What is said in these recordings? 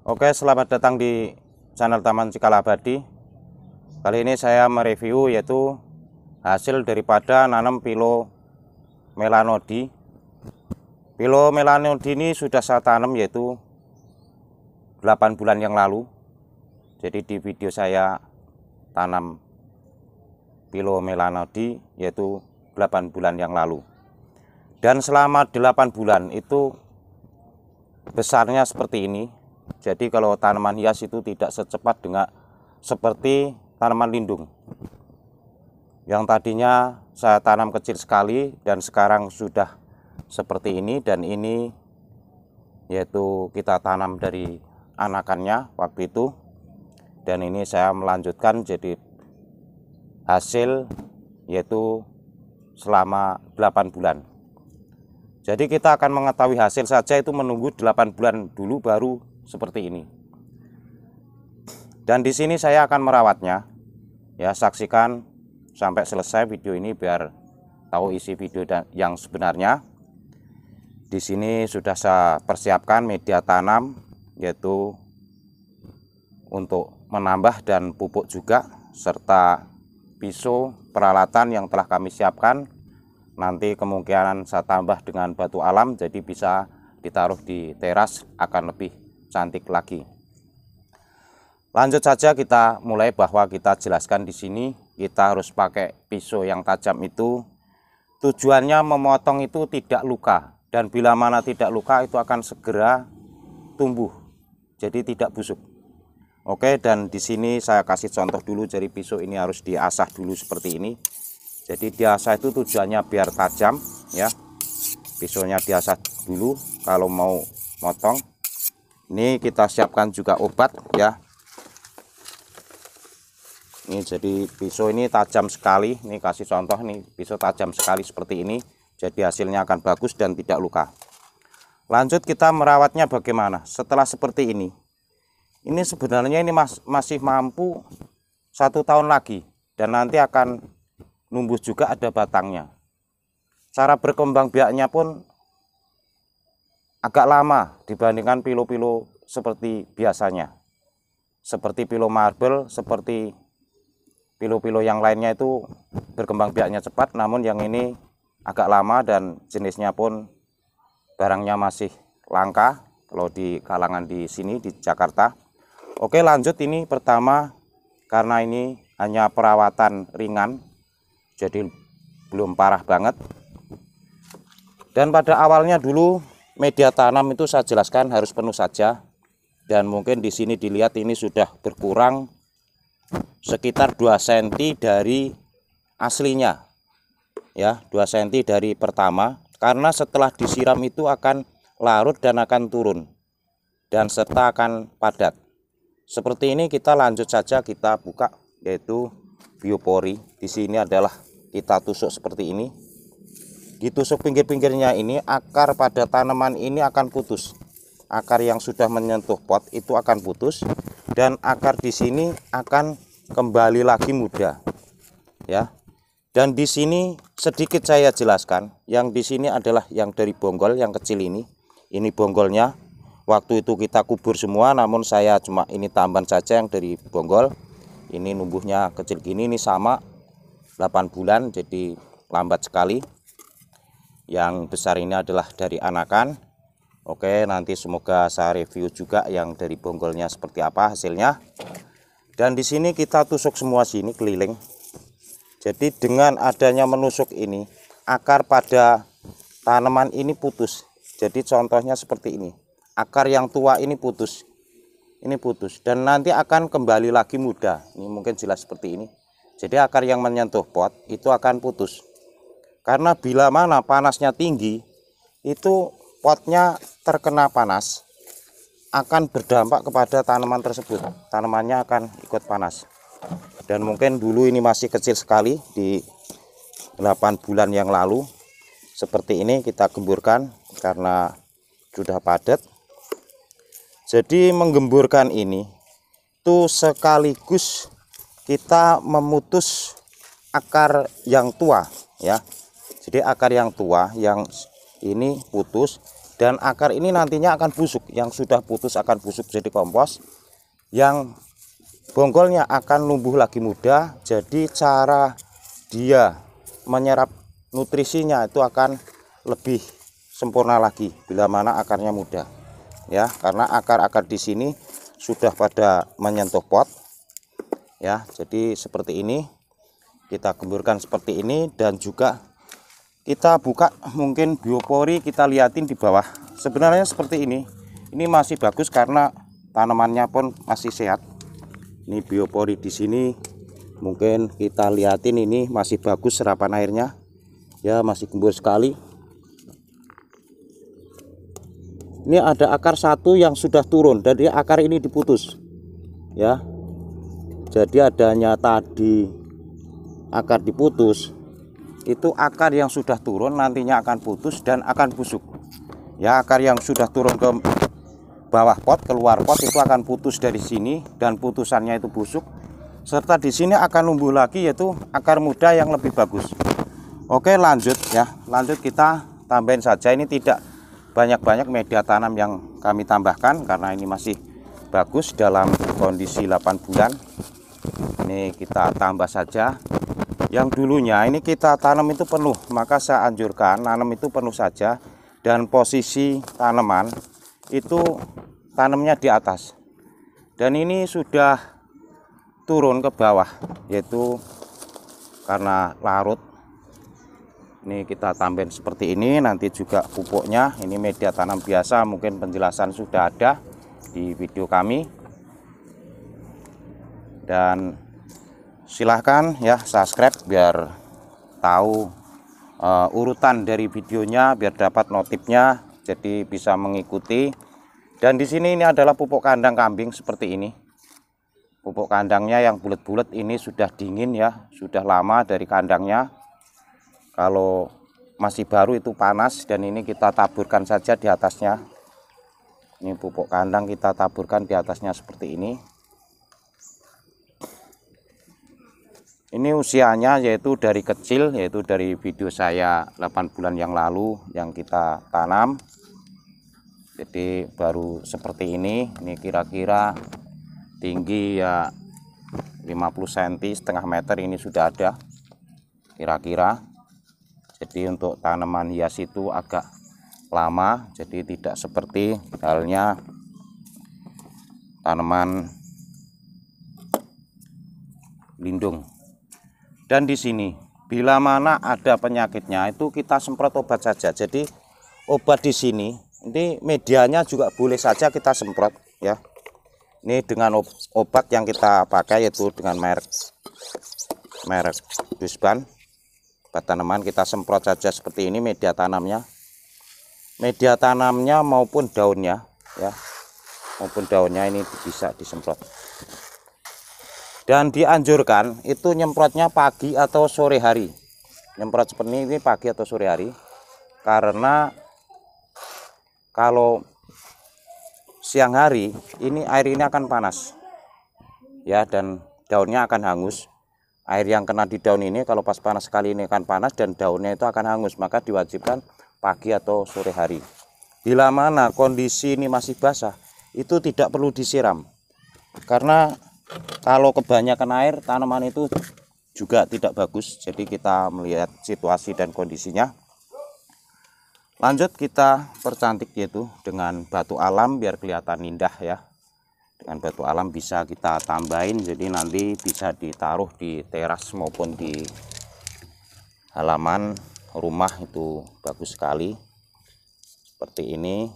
Oke, selamat datang di channel Taman Cikalabadi. Kali ini saya mereview yaitu hasil daripada nanam pilo melanodi. Pilo melanodi ini sudah saya tanam yaitu 8 bulan yang lalu. Jadi di video saya tanam pilo melanodi yaitu 8 bulan yang lalu. Dan selama 8 bulan itu besarnya seperti ini jadi kalau tanaman hias itu tidak secepat dengan seperti tanaman lindung. Yang tadinya saya tanam kecil sekali dan sekarang sudah seperti ini dan ini yaitu kita tanam dari anakannya waktu itu dan ini saya melanjutkan jadi hasil yaitu selama 8 bulan. Jadi kita akan mengetahui hasil saja itu menunggu 8 bulan dulu baru seperti ini. Dan di sini saya akan merawatnya. Ya, saksikan sampai selesai video ini biar tahu isi video dan yang sebenarnya. Di sini sudah saya persiapkan media tanam yaitu untuk menambah dan pupuk juga serta pisau peralatan yang telah kami siapkan nanti kemungkinan saya tambah dengan batu alam jadi bisa ditaruh di teras akan lebih cantik lagi. Lanjut saja kita mulai bahwa kita jelaskan di sini kita harus pakai pisau yang tajam itu tujuannya memotong itu tidak luka dan bila mana tidak luka itu akan segera tumbuh jadi tidak busuk oke dan di sini saya kasih contoh dulu jadi pisau ini harus diasah dulu seperti ini jadi diasah itu tujuannya biar tajam ya pisaunya diasah dulu kalau mau motong ini kita siapkan juga obat ya ini jadi pisau ini tajam sekali ini kasih contoh nih pisau tajam sekali seperti ini jadi hasilnya akan bagus dan tidak luka lanjut kita merawatnya bagaimana setelah seperti ini ini sebenarnya ini mas masih mampu satu tahun lagi dan nanti akan numbuh juga ada batangnya cara berkembang biaknya pun agak lama dibandingkan pilo-pilo seperti biasanya. Seperti pilo marble, seperti pilo-pilo yang lainnya itu berkembang biaknya cepat, namun yang ini agak lama dan jenisnya pun barangnya masih langka kalau di kalangan di sini di Jakarta. Oke lanjut ini pertama karena ini hanya perawatan ringan jadi belum parah banget dan pada awalnya dulu media tanam itu saya jelaskan harus penuh saja dan mungkin di sini dilihat ini sudah berkurang sekitar 2 cm dari aslinya ya 2 cm dari pertama karena setelah disiram itu akan larut dan akan turun dan serta akan padat seperti ini kita lanjut saja kita buka yaitu biopori di sini adalah kita tusuk seperti ini ditusuk pinggir-pinggirnya ini akar pada tanaman ini akan putus akar yang sudah menyentuh pot itu akan putus dan akar di sini akan kembali lagi muda ya dan di sini sedikit saya jelaskan yang di sini adalah yang dari bonggol yang kecil ini ini bonggolnya waktu itu kita kubur semua namun saya cuma ini tambahan saja yang dari bonggol ini numbuhnya kecil gini ini sama 8 bulan jadi lambat sekali yang besar ini adalah dari anakan Oke nanti semoga saya review juga yang dari bonggolnya seperti apa hasilnya dan di sini kita tusuk semua sini keliling jadi dengan adanya menusuk ini akar pada tanaman ini putus jadi contohnya seperti ini akar yang tua ini putus ini putus dan nanti akan kembali lagi muda ini mungkin jelas seperti ini jadi akar yang menyentuh pot itu akan putus karena bila mana panasnya tinggi itu potnya terkena panas akan berdampak kepada tanaman tersebut tanamannya akan ikut panas dan mungkin dulu ini masih kecil sekali di 8 bulan yang lalu seperti ini kita gemburkan karena sudah padat jadi menggemburkan ini itu sekaligus kita memutus akar yang tua ya jadi akar yang tua yang ini putus dan akar ini nantinya akan busuk yang sudah putus akan busuk jadi kompos yang bonggolnya akan numbuh lagi muda jadi cara dia menyerap nutrisinya itu akan lebih sempurna lagi bila mana akarnya muda ya karena akar-akar di sini sudah pada menyentuh pot ya jadi seperti ini kita gemburkan seperti ini dan juga kita buka mungkin biopori kita liatin di bawah sebenarnya seperti ini ini masih bagus karena tanamannya pun masih sehat ini biopori di sini mungkin kita liatin ini masih bagus serapan airnya ya masih gembur sekali ini ada akar satu yang sudah turun jadi ya, akar ini diputus ya jadi adanya tadi akar diputus itu akar yang sudah turun nantinya akan putus dan akan busuk ya akar yang sudah turun ke bawah pot keluar pot itu akan putus dari sini dan putusannya itu busuk serta di sini akan tumbuh lagi yaitu akar muda yang lebih bagus oke lanjut ya lanjut kita tambahin saja ini tidak banyak-banyak media tanam yang kami tambahkan karena ini masih bagus dalam kondisi 8 bulan ini kita tambah saja yang dulunya ini kita tanam itu penuh maka saya anjurkan tanam itu penuh saja dan posisi tanaman itu tanamnya di atas dan ini sudah turun ke bawah yaitu karena larut ini kita tambahin seperti ini nanti juga pupuknya ini media tanam biasa mungkin penjelasan sudah ada di video kami dan silahkan ya subscribe biar tahu uh, urutan dari videonya biar dapat notifnya jadi bisa mengikuti dan di sini ini adalah pupuk kandang kambing seperti ini pupuk kandangnya yang bulat-bulat ini sudah dingin ya sudah lama dari kandangnya kalau masih baru itu panas dan ini kita taburkan saja di atasnya ini pupuk kandang kita taburkan di atasnya seperti ini Ini usianya yaitu dari kecil yaitu dari video saya 8 bulan yang lalu yang kita tanam. Jadi baru seperti ini, ini kira-kira tinggi ya 50 cm setengah meter ini sudah ada kira-kira. Jadi untuk tanaman hias itu agak lama, jadi tidak seperti halnya tanaman lindung dan di sini bila mana ada penyakitnya itu kita semprot obat saja jadi obat di sini ini medianya juga boleh saja kita semprot ya ini dengan obat yang kita pakai yaitu dengan merek merek Dusban obat tanaman kita semprot saja seperti ini media tanamnya media tanamnya maupun daunnya ya maupun daunnya ini bisa disemprot dan dianjurkan itu nyemprotnya pagi atau sore hari nyemprot seperti ini pagi atau sore hari karena kalau siang hari ini air ini akan panas ya dan daunnya akan hangus air yang kena di daun ini kalau pas panas sekali ini akan panas dan daunnya itu akan hangus maka diwajibkan pagi atau sore hari bila mana kondisi ini masih basah itu tidak perlu disiram karena kalau kebanyakan air tanaman itu juga tidak bagus jadi kita melihat situasi dan kondisinya lanjut kita percantik yaitu dengan batu alam biar kelihatan indah ya dengan batu alam bisa kita tambahin jadi nanti bisa ditaruh di teras maupun di halaman rumah itu bagus sekali seperti ini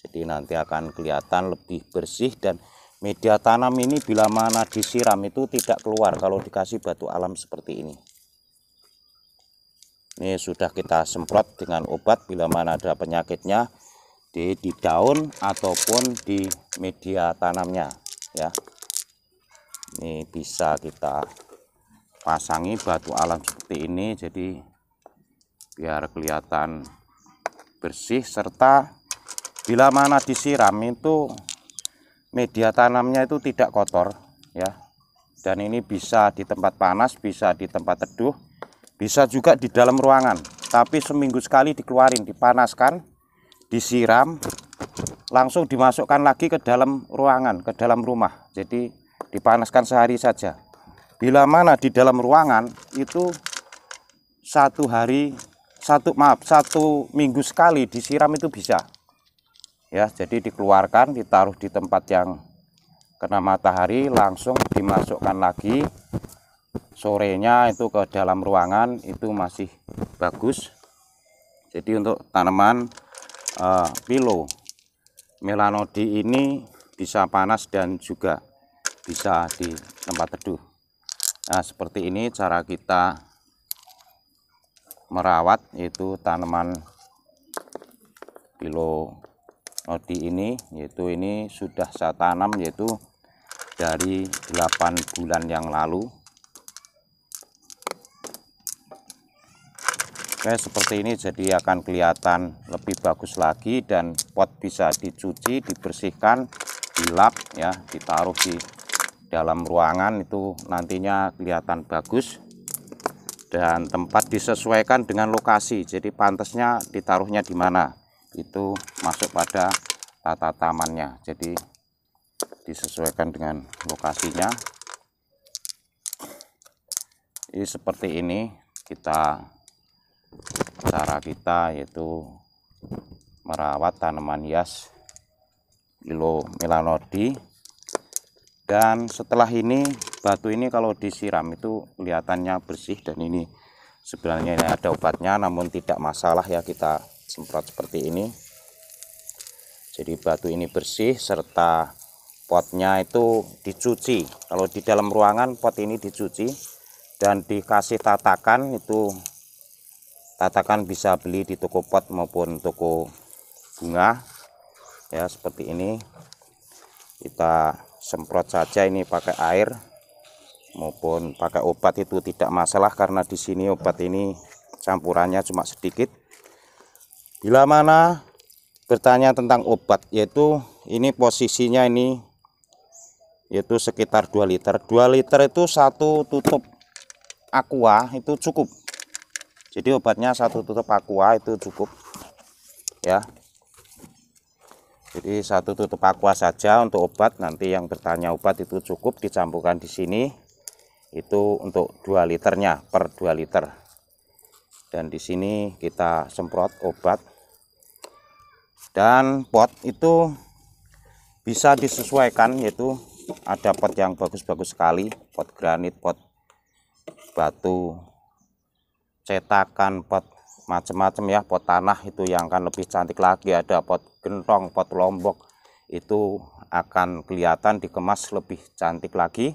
jadi nanti akan kelihatan lebih bersih dan media tanam ini bila mana disiram itu tidak keluar kalau dikasih batu alam seperti ini ini sudah kita semprot dengan obat bila mana ada penyakitnya di, di daun ataupun di media tanamnya ya ini bisa kita pasangi batu alam seperti ini jadi biar kelihatan bersih serta bila mana disiram itu media tanamnya itu tidak kotor ya dan ini bisa di tempat panas bisa di tempat teduh bisa juga di dalam ruangan tapi seminggu sekali dikeluarin dipanaskan disiram langsung dimasukkan lagi ke dalam ruangan ke dalam rumah jadi dipanaskan sehari saja bila mana di dalam ruangan itu satu hari satu maaf satu minggu sekali disiram itu bisa ya jadi dikeluarkan ditaruh di tempat yang kena matahari langsung dimasukkan lagi sorenya itu ke dalam ruangan itu masih bagus jadi untuk tanaman uh, pilo melanodi ini bisa panas dan juga bisa di tempat teduh nah seperti ini cara kita merawat yaitu tanaman pilo nodi ini yaitu ini sudah saya tanam yaitu dari 8 bulan yang lalu Oke seperti ini jadi akan kelihatan lebih bagus lagi dan pot bisa dicuci dibersihkan dilap ya ditaruh di dalam ruangan itu nantinya kelihatan bagus dan tempat disesuaikan dengan lokasi jadi pantasnya ditaruhnya di mana itu masuk pada tata tamannya jadi disesuaikan dengan lokasinya ini seperti ini kita cara kita yaitu merawat tanaman hias lilo melanodi dan setelah ini batu ini kalau disiram itu kelihatannya bersih dan ini sebenarnya ini ada obatnya namun tidak masalah ya kita semprot seperti ini jadi batu ini bersih serta potnya itu dicuci kalau di dalam ruangan pot ini dicuci dan dikasih tatakan itu tatakan bisa beli di toko pot maupun toko bunga ya seperti ini kita semprot saja ini pakai air maupun pakai obat itu tidak masalah karena di sini obat ini campurannya cuma sedikit bila mana bertanya tentang obat yaitu ini posisinya ini yaitu sekitar 2 liter 2 liter itu satu tutup aqua itu cukup jadi obatnya satu tutup aqua itu cukup ya jadi satu tutup aqua saja untuk obat nanti yang bertanya obat itu cukup dicampurkan di sini itu untuk 2 liternya per 2 liter dan di sini kita semprot obat dan pot itu bisa disesuaikan yaitu ada pot yang bagus-bagus sekali pot granit pot batu cetakan pot macam-macam ya pot tanah itu yang akan lebih cantik lagi ada pot gentong pot lombok itu akan kelihatan dikemas lebih cantik lagi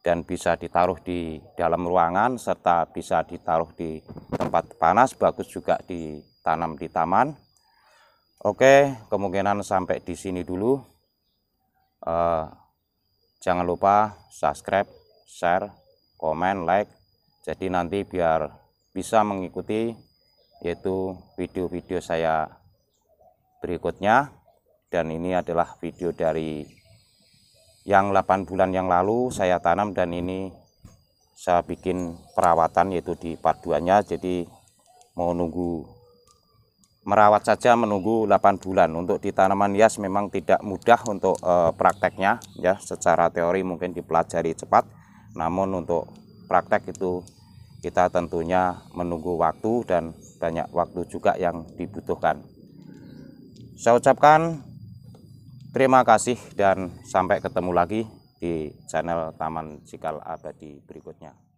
dan bisa ditaruh di dalam ruangan serta bisa ditaruh di tempat panas bagus juga ditanam di taman Oke, kemungkinan sampai di sini dulu. Uh, jangan lupa subscribe, share, komen, like. Jadi nanti biar bisa mengikuti yaitu video-video saya berikutnya. Dan ini adalah video dari yang 8 bulan yang lalu saya tanam dan ini saya bikin perawatan yaitu di paduannya. Jadi mau nunggu merawat saja menunggu 8 bulan untuk di tanaman hias memang tidak mudah untuk e, prakteknya ya secara teori mungkin dipelajari cepat namun untuk praktek itu kita tentunya menunggu waktu dan banyak waktu juga yang dibutuhkan saya ucapkan terima kasih dan sampai ketemu lagi di channel Taman Cikal Abadi berikutnya